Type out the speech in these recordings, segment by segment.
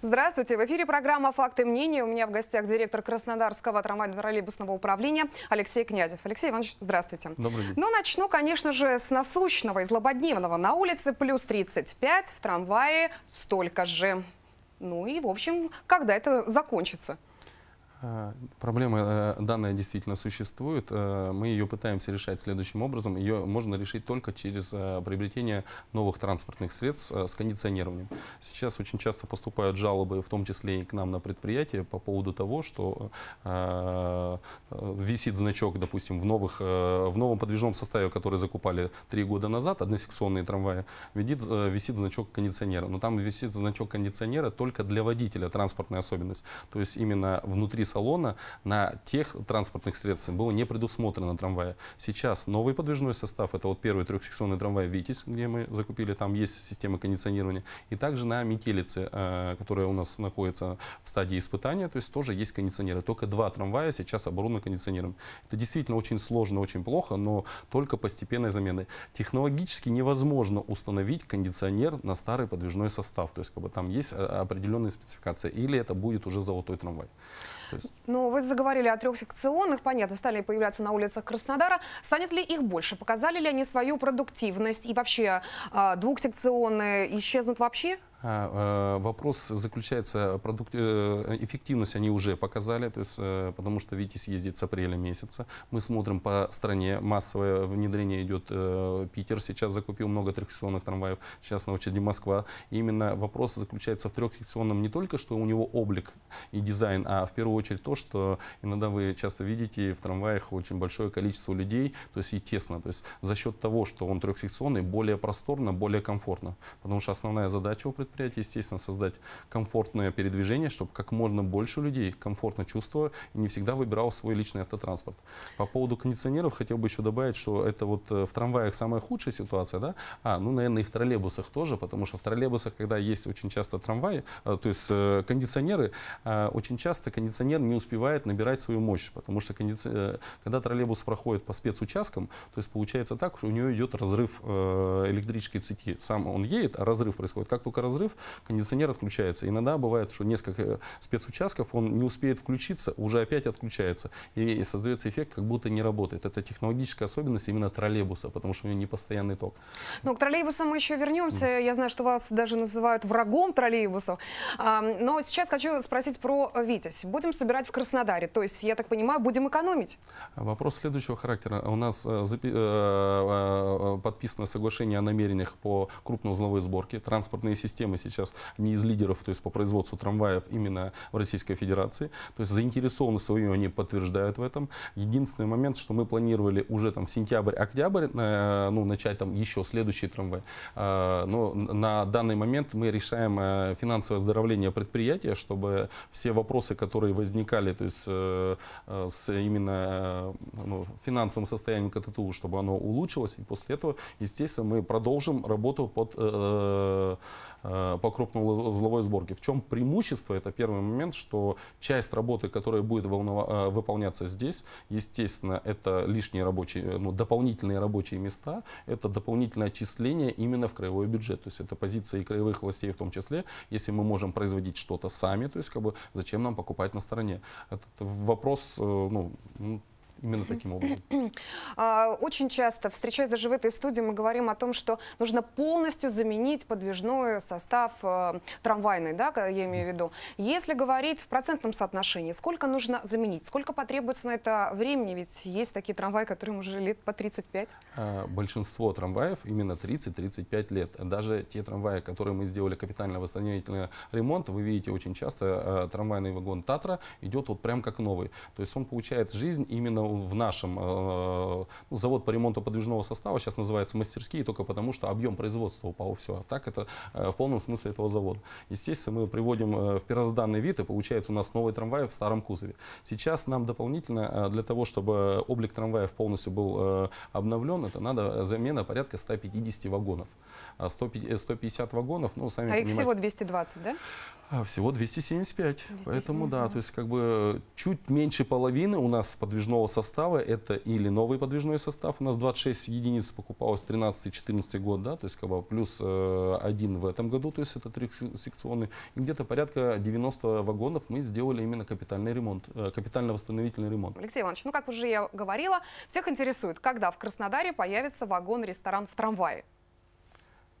Здравствуйте, в эфире программа «Факты мнения». У меня в гостях директор Краснодарского трамвайно-троллейбусного управления Алексей Князев. Алексей Иванович, здравствуйте. Добрый день. Ну, начну, конечно же, с насущного и злободневного. На улице плюс 35, в трамвае столько же. Ну и, в общем, когда это закончится? Э, проблема э, данная действительно существует. Э, мы ее пытаемся решать следующим образом. Ее можно решить только через приобретение новых транспортных средств с кондиционированием. Сейчас очень часто поступают жалобы, в том числе и к нам на предприятие, по поводу того, что висит значок, допустим, в, новых, в новом подвижном составе, который закупали три года назад, односекционные трамваи, висит, висит значок кондиционера. Но там висит значок кондиционера только для водителя, транспортная особенность. То есть именно внутри салона на тех транспортных средствах было не предусмотрено трамвая. Сейчас новый подвижной состав, это вот первый трехсекционный трамвай «Витязь», где мы закупили, там есть система кондиционирования. И также на «Метелице», э, которая у нас находится в стадии испытания, то есть тоже есть кондиционеры. Только два трамвая сейчас оборудованы кондиционером. Это действительно очень сложно, очень плохо, но только постепенной заменой. Технологически невозможно установить кондиционер на старый подвижной состав. То есть как бы, там есть э, определенные спецификации. Или это будет уже золотой трамвай есть... Ну, вы заговорили о трех секционных, понятно, стали появляться на улицах Краснодара. Станет ли их больше? Показали ли они свою продуктивность? И вообще а, двухсекционные исчезнут вообще? А, э, вопрос заключается, продукт, э, эффективность они уже показали, то есть, э, потому что Витис ездит с апреля месяца. Мы смотрим по стране, массовое внедрение идет Питер, сейчас закупил много трехсекционных трамваев, сейчас на очереди Москва. И именно вопрос заключается в трехсекционном не только, что у него облик и дизайн, а в первую очередь то, что иногда вы часто видите в трамваях очень большое количество людей, то есть и тесно, то есть за счет того, что он трехсекционный, более просторно, более комфортно, потому что основная задача у предприятия, естественно, создать комфортное передвижение, чтобы как можно больше людей комфортно чувствовало и не всегда выбирал свой личный автотранспорт. По поводу кондиционеров хотел бы еще добавить, что это вот э, в трамваях самая худшая ситуация, да? А, ну, наверное, и в троллейбусах тоже, потому что в троллейбусах, когда есть очень часто трамваи, э, то есть э, кондиционеры, очень часто кондиционер не успевает набирать свою мощь, потому что кондици... когда троллейбус проходит по спецучасткам, то есть получается так, что у него идет разрыв электрической цепи. Сам он едет, а разрыв происходит. Как только разрыв разрыв, кондиционер отключается. Иногда бывает, что несколько э, спецучастков, он не успеет включиться, уже опять отключается. И создается эффект, как будто не работает. Это технологическая особенность именно троллейбуса, потому что у него непостоянный ток. Ну, к троллейбусам мы еще вернемся. Mm. Я знаю, что вас даже называют врагом троллейбусов. но сейчас хочу спросить про Витязь. Будем собирать в Краснодаре. То есть, я так понимаю, будем экономить? Вопрос следующего характера. У нас э, э, подписано соглашение о намерениях по крупноузловой сборке. Транспортные системы мы сейчас не из лидеров, то есть по производству трамваев именно в Российской Федерации. То есть заинтересованность свою они подтверждают в этом. Единственный момент, что мы планировали уже там в сентябрь-октябрь, э, ну, начать там еще следующий трамвай. Э, но на данный момент мы решаем э, финансовое оздоровление предприятия, чтобы все вопросы, которые возникали, то есть с именно ну, финансовым состоянием КТТУ, чтобы оно улучшилось. И после этого, естественно, мы продолжим работу под Э, по крупнозловой сборке. В чем преимущество? Это первый момент, что часть работы, которая будет э, выполняться здесь, естественно, это лишние рабочие, э, ну, дополнительные рабочие места, это дополнительное отчисление именно в краевой бюджет. То есть это позиции и краевых властей в том числе. Если мы можем производить что-то сами, то есть как бы зачем нам покупать на стороне? Этот вопрос ну, именно таким образом? А, очень часто, встречаясь даже в этой студии, мы говорим о том, что нужно полностью заменить подвижной состав э, трамвайный, да, я имею в виду. Если говорить в процентном соотношении, сколько нужно заменить, сколько потребуется на это времени, ведь есть такие трамваи, которым уже лет по 35? А, большинство трамваев именно 30-35 лет. Даже те трамваи, которые мы сделали капитально-восстановительный ремонт, вы видите очень часто э, трамвайный вагон Татра идет вот прям как новый. То есть он получает жизнь именно в нашем, э, ну, завод по ремонту подвижного состава сейчас называется мастерские только потому, что объем производства упал, все. А так это э, в полном смысле этого завода. Естественно, мы приводим э, в первозданный вид, и получается у нас новый трамвай в старом кузове. Сейчас нам дополнительно для того, чтобы облик трамваев полностью был обновлен, это надо замена порядка 150 вагонов. 150 а вагонов, ну, сами а А их всего 220, да? Всего 275. 275. Поэтому, да, то есть как бы чуть меньше половины у нас подвижного состава состава, это или новый подвижной состав, у нас 26 единиц покупалось 13-14 год, да, то есть как бы плюс э, один в этом году, то есть это трехсекционный, и где-то порядка 90 вагонов мы сделали именно капитальный ремонт, э, капитально-восстановительный ремонт. Алексей Иванович, ну как уже я говорила, всех интересует, когда в Краснодаре появится вагон-ресторан в трамвае?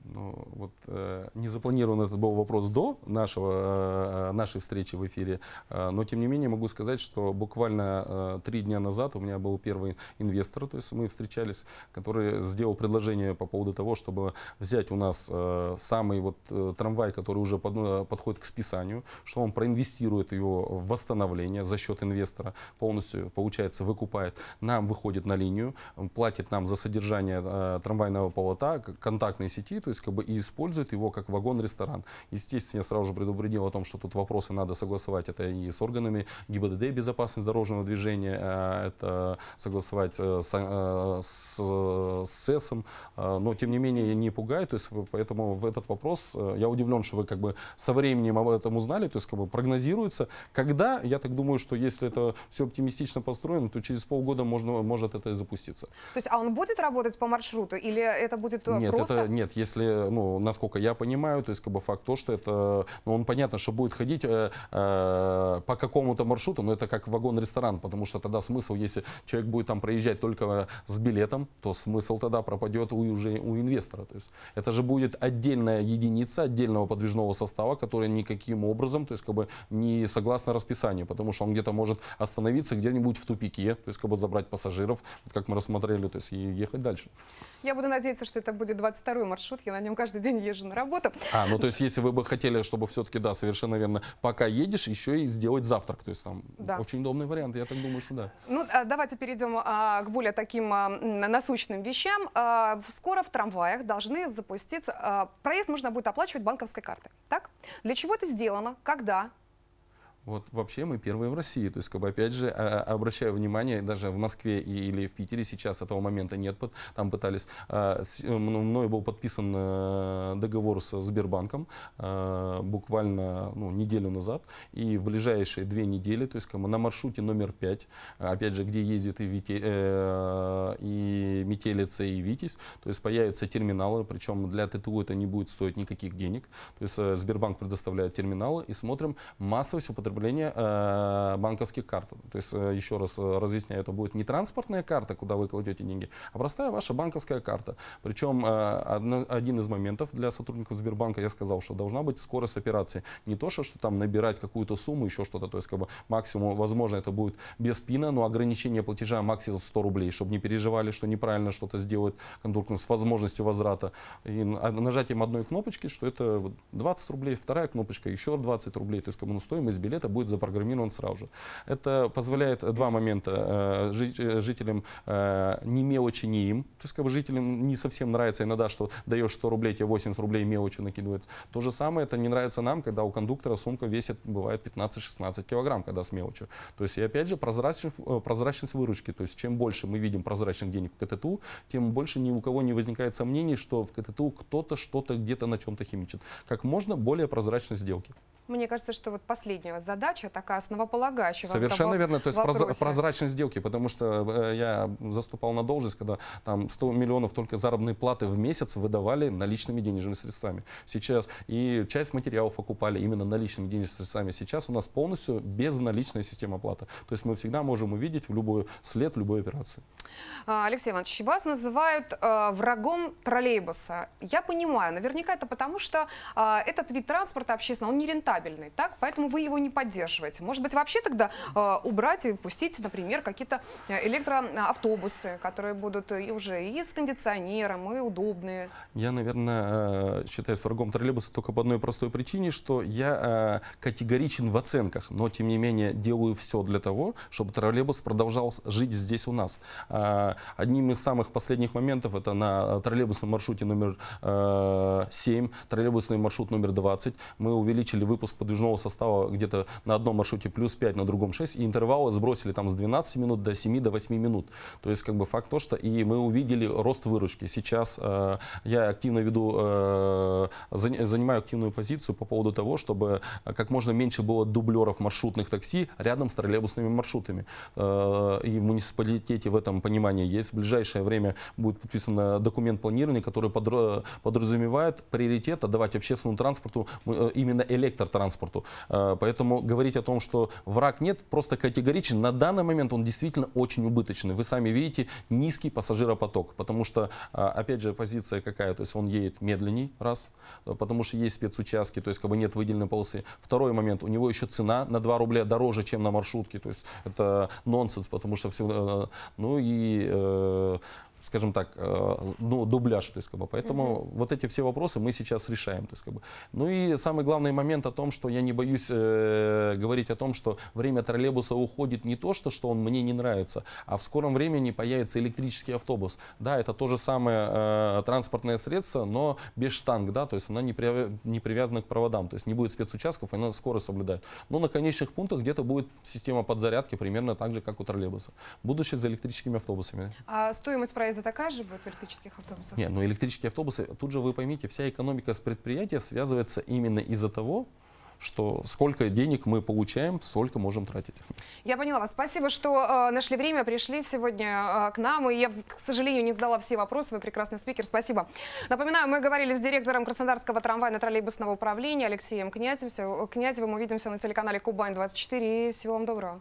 Ну, вот э, не запланирован этот был вопрос до нашего, э, нашей встречи в эфире, э, но тем не менее могу сказать, что буквально э, три дня назад у меня был первый инвестор, то есть мы встречались, который сделал предложение по поводу того, чтобы взять у нас э, самый вот э, трамвай, который уже под, э, подходит к списанию, что он проинвестирует его в восстановление за счет инвестора, полностью, получается, выкупает, нам выходит на линию, платит нам за содержание э, трамвайного полота, контактной сети, то есть как бы и используют его как вагон-ресторан. Естественно, я сразу же предупредил о том, что тут вопросы надо согласовать это и с органами ГИБДД, безопасность дорожного движения, э, это согласовать э, с, э, с, с СЭСом, но тем не менее не пугает, то есть поэтому в этот вопрос я удивлен, что вы как бы со временем об этом узнали, то есть как бы прогнозируется. Когда, я так думаю, что если это все оптимистично построено, то через полгода можно, может это и запуститься. То есть, а он будет работать по маршруту или это будет нет, просто... Это, нет, если если, ну, насколько я понимаю, то есть как бы факт то, что это, ну, он понятно, что будет ходить э, э, по какому-то маршруту, но это как вагон-ресторан, потому что тогда смысл, если человек будет там проезжать только с билетом, то смысл тогда пропадет у, уже у инвестора. То есть это же будет отдельная единица отдельного подвижного состава, который никаким образом, то есть как бы не согласно расписанию, потому что он где-то может остановиться где-нибудь в тупике, то есть как бы забрать пассажиров, как мы рассмотрели, то есть и ехать дальше. Я буду надеяться, что это будет 22 маршрут, я на нем каждый день езжу на работу. А, ну то есть если вы бы хотели, чтобы все-таки, да, совершенно верно, пока едешь, еще и сделать завтрак. То есть там да. очень удобный вариант, я так думаю, что да. Ну а, давайте перейдем а, к более таким а, насущным вещам. А, скоро в трамваях должны запуститься... А, проезд можно будет оплачивать банковской картой, так? Для чего это сделано? Когда? Вот вообще мы первые в России. То есть, как бы, опять же, а, а, обращаю внимание, даже в Москве или в Питере сейчас этого момента нет. Там пытались... А, э, мной был подписан э, договор с Сбербанком э, буквально ну, неделю назад. И в ближайшие две недели, то есть, как бы, на маршруте номер пять, опять же, где ездит и, Вите, и Метелица, и Витязь, то есть, появятся терминалы. Причем для ТТУ это не будет стоить никаких денег. То есть, Сбербанк предоставляет терминалы. И смотрим массовость употребления потребления э, банковских карт. То есть, э, еще раз э, разъясняю, это будет не транспортная карта, куда вы кладете деньги, а простая ваша банковская карта. Причем э, одно, один из моментов для сотрудников Сбербанка, я сказал, что должна быть скорость операции. Не то, что, что там набирать какую-то сумму, еще что-то. То есть, как бы максимум, возможно, это будет без пина, но ограничение платежа максимум 100 рублей, чтобы не переживали, что неправильно что-то сделает кондуктор с возможностью возврата. И а, нажатием одной кнопочки, что это 20 рублей, вторая кнопочка еще 20 рублей. То есть, как бы, ну, стоимость билета лета будет запрограммирован сразу же. Это позволяет э, два момента э, э, жителям не мелочи не им, то есть как бы жителям не совсем нравится иногда, что даешь 100 рублей, тебе 80 рублей мелочи накидывается. То же самое это не нравится нам, когда у кондуктора сумка весит, бывает 15-16 килограмм, когда с мелочью. То есть и опять же прозрачность, прозрачность выручки, то есть чем больше мы видим прозрачных денег в КТТУ, тем больше ни у кого не возникает сомнений, что в КТТУ кто-то что-то где-то на чем-то химичит. Как можно более прозрачной сделки. Мне кажется, что вот последняя задача такая основополагающая. Совершенно верно, то есть вопросе. прозрачность сделки, потому что э, я заступал на должность, когда там 100 миллионов только заработной платы в месяц выдавали наличными денежными средствами. Сейчас и часть материалов покупали именно наличными денежными средствами. Сейчас у нас полностью безналичная система оплаты. То есть мы всегда можем увидеть в любой след любой операции. А, Алексей Иванович, вас называют э, врагом троллейбуса. Я понимаю, наверняка это потому, что э, этот вид транспорта общественного, он не рентабельный рентабельный, так? Поэтому вы его не поддерживаете. Может быть, вообще тогда э, убрать и пустить, например, какие-то э, электроавтобусы, которые будут э, и уже и с кондиционером, и удобные. Я, наверное, э, считаюсь врагом троллейбуса только по одной простой причине, что я категоричен в оценках, но, тем не менее, делаю все для того, чтобы троллейбус продолжал жить здесь у нас. Одним из самых последних моментов это на троллейбусном маршруте номер 7, троллейбусный маршрут номер 20. Мы увеличили выпуск отпуск подвижного состава где-то на одном маршруте плюс 5, на другом 6, и интервалы сбросили там с 12 минут до 7, до 8 минут. То есть как бы факт то, что и мы увидели рост выручки. Сейчас э, я активно веду, э, занимаю активную позицию по поводу того, чтобы э, как можно меньше было дублеров маршрутных такси рядом с троллейбусными маршрутами. Э, и в муниципалитете в этом понимании есть. В ближайшее время будет подписан документ планирования, который подразумевает приоритет отдавать общественному транспорту э, именно электротранспорт транспорту. Э, поэтому говорить о том, что враг нет, просто категоричен. На данный момент он действительно очень убыточный. Вы сами видите низкий пассажиропоток, потому что, э, опять же, позиция какая, то есть он едет медленней, раз, э, потому что есть спецучастки, то есть как бы нет выделенной полосы. Второй момент, у него еще цена на 2 рубля дороже, чем на маршрутке, то есть это нонсенс, потому что все, ну и скажем так, э, ну, дубляж, то есть, как бы, поэтому Mm -hmm. вот эти все вопросы мы сейчас решаем, то есть, как бы. Ну и самый главный момент о том, что я не боюсь э, говорить о том, что время троллейбуса уходит не то, что, что он мне не нравится, а в скором времени появится электрический автобус. Да, это то же самое э, транспортное средство, но без штанг, да, то есть она не, при, не привязана к проводам, то есть не будет спецучастков, она скорость соблюдает. Но на конечных пунктах где-то будет система подзарядки примерно так же, как у троллейбуса. Будущее за электрическими автобусами. А стоимость проекта проезда такая же будет в электрических автобусах? Нет, но ну, электрические автобусы, тут же вы поймите, вся экономика с предприятия связывается именно из-за того, что сколько денег мы получаем, столько можем тратить. Я поняла вас. Спасибо, что э, нашли время, пришли сегодня э, к нам. И я, к сожалению, не задала все вопросы. Вы прекрасный спикер. Спасибо. Напоминаю, мы говорили с директором Краснодарского трамвайно-троллейбусного управления Алексеем Князевым. Князевым увидимся на телеканале Кубань-24. И всего вам доброго.